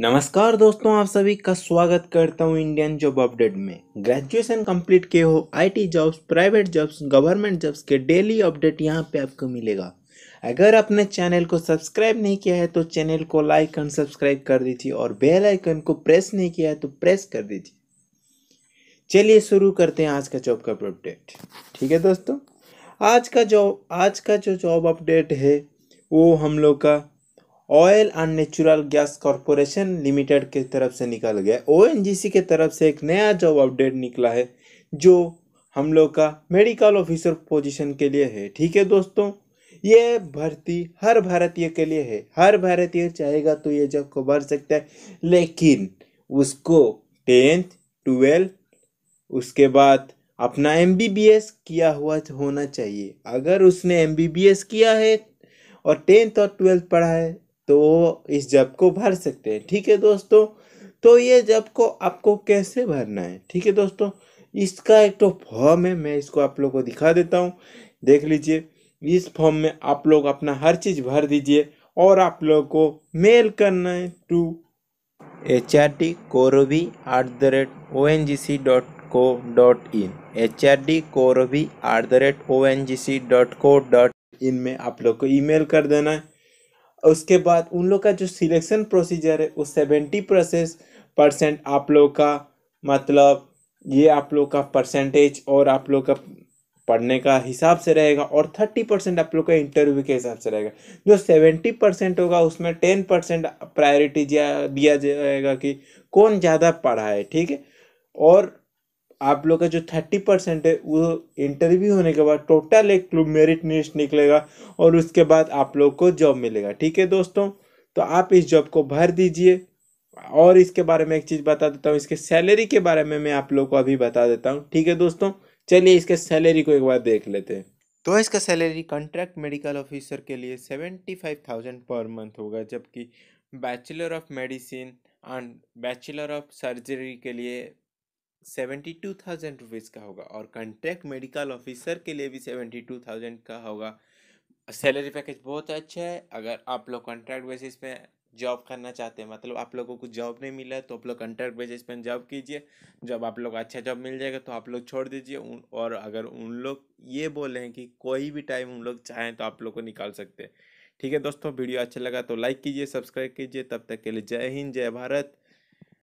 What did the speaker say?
नमस्कार दोस्तों आप सभी का स्वागत करता हूं इंडियन जॉब अपडेट में ग्रेजुएशन कंप्लीट किए हो IT jobs private jobs government jobs के डेली अपडेट यहां पे आपको मिलेगा अगर आपने चैनल को सब्सक्राइब नहीं किया है तो चैनल को लाइक एंड सब्सक्राइब कर दीजिए और बेल आइकन को प्रेस नहीं किया है तो प्रेस कर दीजिए चलिए शुरू करते हैं आज का जॉब का अपडेट ठीक है दोस्तों आज का जॉब आज का जो जॉब अपडेट है वो हम लोग का oil and natural gas corporation limited के तरफ से निकल गया ओ के तरफ से एक नया जॉब अपडेट निकला है जो हम लोग का मेडिकल ऑफिसर पोजीशन के लिए है ठीक है दोस्तों ये भर्ती हर भारतीय के लिए है हर भारतीय चाहेगा तो ये जॉब को भर सकता है लेकिन उसको टेंथ ट्वेल्थ उसके बाद अपना एम किया हुआ होना चाहिए अगर उसने एम किया है और टेंथ और ट्वेल्थ पढ़ा है तो वो इस जब को भर सकते हैं ठीक है दोस्तों तो ये जब को आपको कैसे भरना है ठीक है दोस्तों इसका एक तो फॉर्म है मैं इसको आप लोग को दिखा देता हूँ देख लीजिए इस फॉर्म में आप लोग अपना हर चीज़ भर दीजिए और आप लोग को मेल करना है टू एच आर डी कोरोवी at the rate O N G C dot co dot in H R D कोरोवी at the rate O N G C dot co dot in में आप लोग को ईमेल कर देना है उसके बाद उन लोग का जो सिलेक्शन प्रोसीजर है वो सेवेंटी प्रोसेस परसेंट आप लोग का मतलब ये आप लोग का परसेंटेज और आप लोग का पढ़ने का हिसाब से रहेगा और थर्टी परसेंट आप लोग का इंटरव्यू के हिसाब से रहेगा जो सेवेंटी परसेंट होगा उसमें टेन परसेंट प्रायोरिटी दिया जाएगा कि कौन ज़्यादा पढ़ा है ठीक है और आप लोग का जो थर्टी परसेंट है वो इंटरव्यू होने के बाद टोटल एक मेरिट लिस्ट निकलेगा और उसके बाद आप लोग को जॉब मिलेगा ठीक है दोस्तों तो आप इस जॉब को भर दीजिए और इसके बारे में एक चीज़ बता देता हूँ इसके सैलरी के बारे में मैं आप लोग को अभी बता देता हूँ ठीक है दोस्तों चलिए इसके सैलरी को एक बार देख लेते हैं तो इसका सैलरी कॉन्ट्रैक्ट मेडिकल ऑफिसर के लिए seventy five thousand per month होगा जबकि bachelor of medicine and bachelor of surgery के लिए सेवेंटी टू थाउजेंड रुपीज़ का होगा और कंट्रैक्ट मेडिकल ऑफिसर के लिए भी सेवेंटी टू थाउजेंड का होगा सैलरी पैकेज बहुत अच्छा है अगर आप लोग कॉन्ट्रैक्ट बेसिस पे जॉब करना चाहते हैं मतलब आप लोगों को जॉब नहीं मिला तो आप लोग कॉन्ट्रैक्ट बेसिस पे जॉब कीजिए जब आप लोग अच्छा जॉब मिल जाएगा तो आप लोग छोड़ दीजिए और अगर उन लोग ये बोले हैं कि कोई भी टाइम उन लोग चाहें तो आप लोग को निकाल सकते हैं ठीक है दोस्तों वीडियो अच्छा लगा तो लाइक कीजिए सब्सक्राइब कीजिए तब तक के लिए जय हिंद जय भारत